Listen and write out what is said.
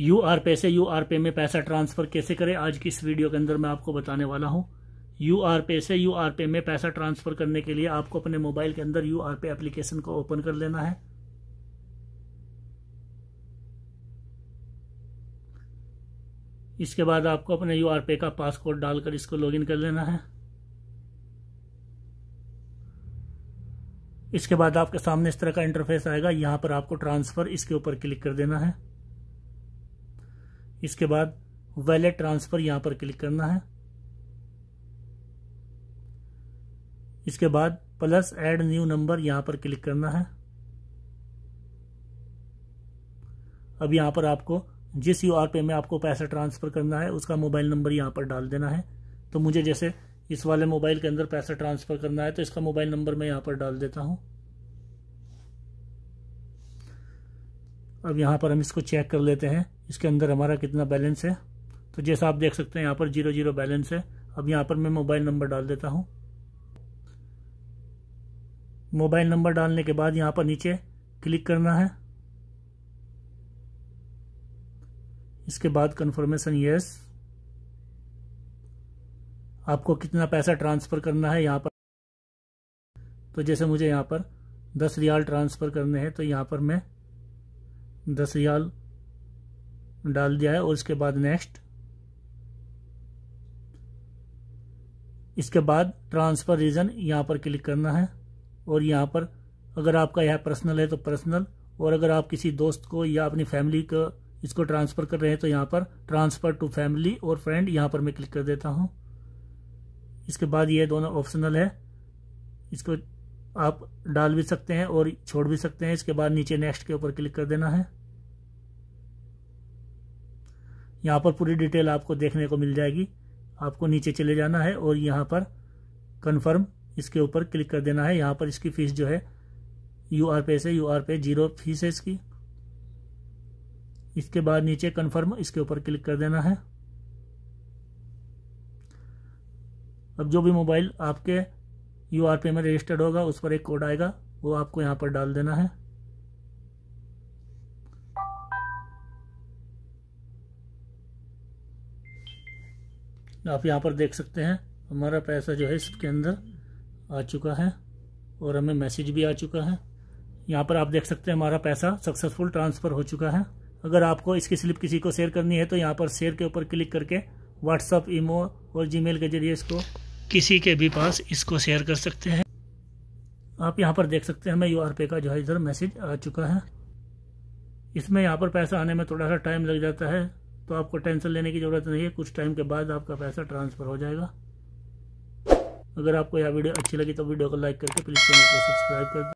you R pay से U R पे में पैसा ट्रांसफ़र कैसे करें आज की इस वीडियो के अंदर मैं आपको बताने वाला हूँ यू आर पे से यू आर पे में पैसा ट्रांसफ़र करने के लिए आपको अपने मोबाइल के अंदर यू आर पे एप्लीकेशन को ओपन कर लेना है इसके बाद आपको अपने यू आर पे का पासकोड डालकर इसको लॉगिन कर लेना है इसके बाद आपके सामने इस तरह का इंटरफेस आएगा यहां पर आपको ट्रांसफ़र इसके ऊपर क्लिक कर देना है इसके बाद वैलेट ट्रांसफर यहां पर क्लिक करना है इसके बाद प्लस ऐड न्यू नंबर यहां पर क्लिक करना है अब यहां पर आपको जिस यू आर पे में आपको पैसा ट्रांसफर करना है उसका मोबाइल नंबर यहां पर डाल देना है तो मुझे जैसे इस वाले मोबाइल के अंदर पैसा ट्रांसफर करना है तो इसका मोबाइल नंबर मैं यहां पर डाल देता हूँ अब यहाँ पर हम इसको चेक कर लेते हैं इसके अंदर हमारा कितना बैलेंस है तो जैसा आप देख सकते हैं यहाँ पर जीरो जीरो बैलेंस है अब यहाँ पर मैं मोबाइल नंबर डाल देता हूँ मोबाइल नंबर डालने के बाद यहाँ पर नीचे क्लिक करना है इसके बाद कन्फर्मेशन यस आपको कितना पैसा ट्रांसफ़र करना है यहाँ पर तो जैसे मुझे यहाँ पर दस रियाल ट्रांसफ़र करने हैं तो यहाँ पर मैं दस रियाल डाल दिया है और इसके बाद नेक्स्ट इसके बाद ट्रांसफ़र रीज़न यहाँ पर क्लिक करना है और यहाँ पर अगर आपका यह पर्सनल है तो पर्सनल और अगर आप किसी दोस्त को या अपनी फैमिली को इसको ट्रांसफ़र कर रहे हैं तो यहाँ पर ट्रांसफ़र टू फैमिली और फ्रेंड यहाँ पर मैं क्लिक कर देता हूँ इसके बाद यह दोनों ऑप्शनल है इसको आप डाल भी सकते हैं और छोड़ भी सकते हैं इसके बाद नीचे नेक्स्ट के ऊपर क्लिक कर देना है यहाँ पर पूरी डिटेल आपको देखने को मिल जाएगी आपको नीचे चले जाना है और यहाँ पर कन्फर्म इसके ऊपर क्लिक कर देना है यहाँ पर इसकी फ़ीस जो है यू आर पे से U R pay zero fees है इसकी इसके बाद नीचे कन्फर्म इसके ऊपर क्लिक कर देना है अब जो भी मोबाइल आपके यू आर पी में रजिस्टर्ड होगा उस पर एक कोड आएगा वो आपको यहाँ पर डाल देना है आप यहाँ पर देख सकते हैं हमारा पैसा जो है इसके अंदर आ चुका है और हमें मैसेज भी आ चुका है यहाँ पर आप देख सकते हैं हमारा पैसा सक्सेसफुल ट्रांसफ़र हो चुका है अगर आपको इसकी स्लिप किसी को शेयर करनी है तो यहाँ पर शेयर के ऊपर क्लिक करके व्हाट्सअप ईमो और जीमेल के जरिए इसको किसी के भी पास इसको शेयर कर सकते हैं आप यहाँ पर देख सकते हैं हमें यू का जो है इधर मैसेज आ चुका है इसमें यहाँ पर पैसा आने में थोड़ा सा टाइम लग जाता है तो आपको टेंशन लेने की ज़रूरत नहीं है कुछ टाइम के बाद आपका पैसा ट्रांसफ़र हो जाएगा अगर आपको यह वीडियो अच्छी लगी तो वीडियो को लाइक करके प्लीज़ चैनल को सब्सक्राइब कर दें